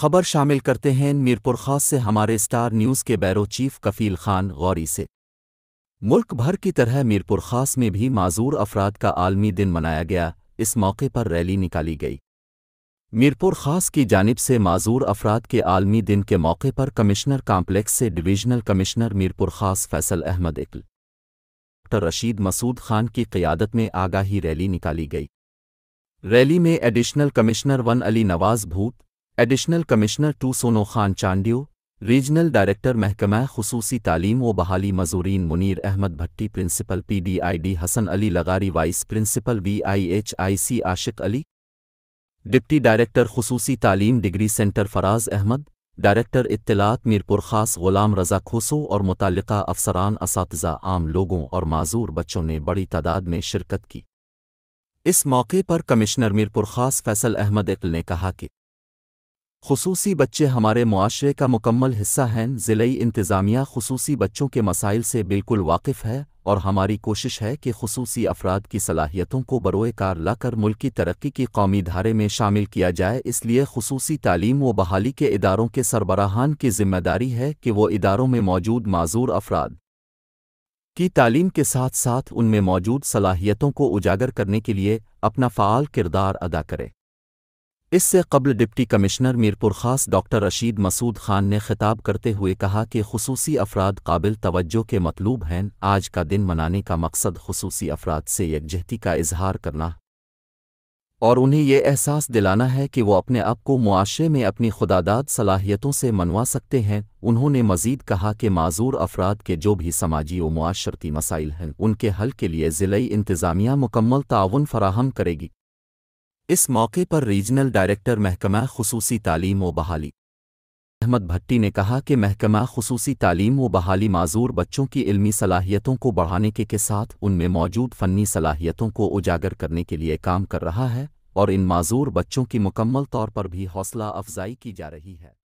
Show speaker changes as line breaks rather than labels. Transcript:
खबर शामिल करते हैं मीरपुर खास से हमारे स्टार न्यूज़ के बैरो चीफ कफील खान गौरी से मुल्क भर की तरह मीरपुर खास में भी माजूर अफराद का आलमी दिन मनाया गया इस मौके पर रैली निकाली गई मीरपुर खास की जानिब से माजूर अफराद के आलमी दिन के मौके पर कमिश्नर कॉम्प्लेक्स से divisional commissioner Mirpur Khas Faisal Ahmed Ikal doctor Rashid Masood Khan की क़ियादत में आगाही रैली निकाली गई रैली में additional commissioner one Ali Nawaz Bhutto additional commissioner two Sono Khan Chandio regional director महकमा खसूसी तालीम व बहाली मजूरीन Munir Ahmed Bhatti principal P D I D Hassan Ali Lagari vice principal V I H I C Ashiq Ali deputy director खसूसी तालीम degree centre Faraz Ahmed director इत्तलात मीरपुर खास गुलाम रजा खोसो और मुतल अफसरान इस आम लोगों और माजूर बच्चों ने बड़ी तादाद में शिरकत की इस मौके पर कमिश्नर मीरपुर खास फैसल अहमद इकल ने कहा कि खसूसी बच्चे हमारे मुआरे का मुकम्मल हिस्सा हैं ज़िलई इंतज़ामिया खसूसी बच्चों के मसाइल से बिल्कुल वाकिफ़ है और हमारी कोशिश है कि खसूसी अफराद की सलाहियतों को बरोकार लाकर मुल्क की तरक्की की कौमी धारे में शामिल किया जाए इसलिए खसूसी तालीम व बहाली के इदारों के सरबराहान की जिम्मेदारी है कि वह इदारों में मौजूद माजूर अफराद की तालीम के साथ साथ उनमें मौजूद सलाहियतों को उजागर करने के लिए अपना फ़ाल किरदार अदा करें इससे कबल डिप्टी कमिश्नर मीरपुर खास डॉक्टर रशीद मसूद खान ने खिताब करते हुए कहा कि खसूसी अफराद काबिल तवज्जो के मतलूब हैं आज का दिन मनाने का मकसद खसूसी अफराद से यकजहती का इजहार करना और उन्हें ये एहसास दिलाना है कि वो अपने आप को मुआशरे में अपनी खुदादाद सलाहियतों से मनवा सकते हैं उन्होंने मजीद कहा कि माजूर अफराद के जो भी समाजी व माशरती मसाइल हैं उनके हल के लिए ज़िली इंतज़ामिया मुकम्मल ताउन फराहम करेगी इस मौके पर रीजनल डायरेक्टर महकमा खसूसी तालीम व बहाली अहमद भट्टी ने कहा कि महकमा खसूसी तालीम व बहाली माजूर बच्चों की इल्मी सलाहियतों को बढ़ाने के, के साथ उनमें मौजूद फ़नी सलाहियतों को उजागर करने के लिए काम कर रहा है और इन माजूर बच्चों की मुकम्मल तौर पर भी हौसला अफजाई की जा रही है